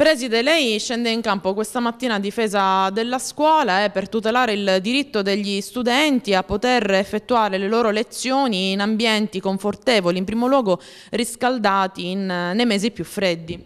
Preside, lei scende in campo questa mattina a difesa della scuola eh, per tutelare il diritto degli studenti a poter effettuare le loro lezioni in ambienti confortevoli, in primo luogo riscaldati in, nei mesi più freddi.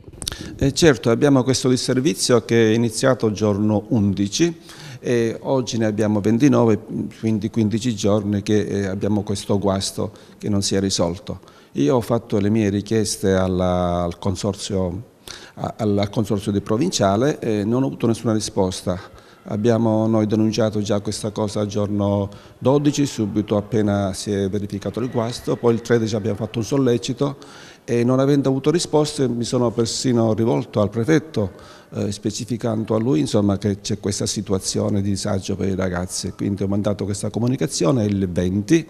Eh certo, abbiamo questo disservizio che è iniziato giorno 11 e oggi ne abbiamo 29, quindi 15 giorni che eh, abbiamo questo guasto che non si è risolto. Io ho fatto le mie richieste alla, al Consorzio al Consorzio di provinciale e non ho avuto nessuna risposta. Abbiamo noi denunciato già questa cosa il giorno 12, subito appena si è verificato il guasto, poi il 13 abbiamo fatto un sollecito e non avendo avuto risposte mi sono persino rivolto al prefetto eh, specificando a lui insomma, che c'è questa situazione di disagio per i ragazzi, quindi ho mandato questa comunicazione il 20,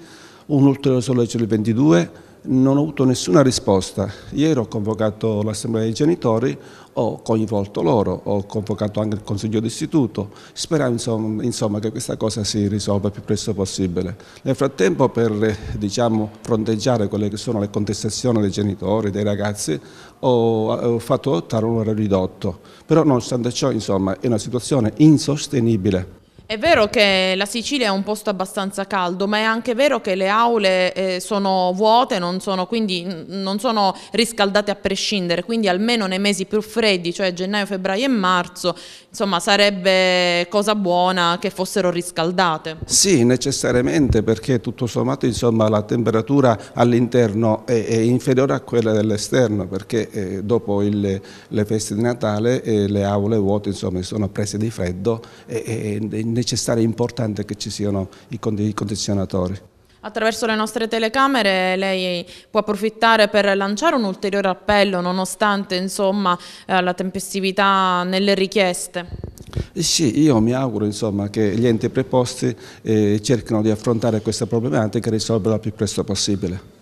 un ulteriore sollecito il 22 non ho avuto nessuna risposta. Ieri ho convocato l'assemblea dei genitori, ho coinvolto loro, ho convocato anche il consiglio d'istituto, sperando insomma, insomma, che questa cosa si risolva il più presto possibile. Nel frattempo per diciamo, fronteggiare quelle che sono le contestazioni dei genitori, dei ragazzi, ho, ho fatto adottare un orario ridotto, però nonostante ciò insomma, è una situazione insostenibile. È vero che la Sicilia è un posto abbastanza caldo, ma è anche vero che le aule eh, sono vuote, non sono, quindi non sono riscaldate a prescindere, quindi almeno nei mesi più freddi, cioè gennaio, febbraio e marzo, insomma sarebbe cosa buona che fossero riscaldate. Sì, necessariamente perché tutto sommato insomma, la temperatura all'interno è, è, inferiore a quella dell'esterno perché eh, dopo il, le feste di Natale eh, le aule vuote insomma, sono prese di freddo e, e, e necessario e importante che ci siano i condizionatori. Attraverso le nostre telecamere lei può approfittare per lanciare un ulteriore appello nonostante insomma, eh, la tempestività nelle richieste. Eh sì, io mi auguro insomma, che gli enti preposti eh, cerchino di affrontare questa problematica e risolverla il più presto possibile.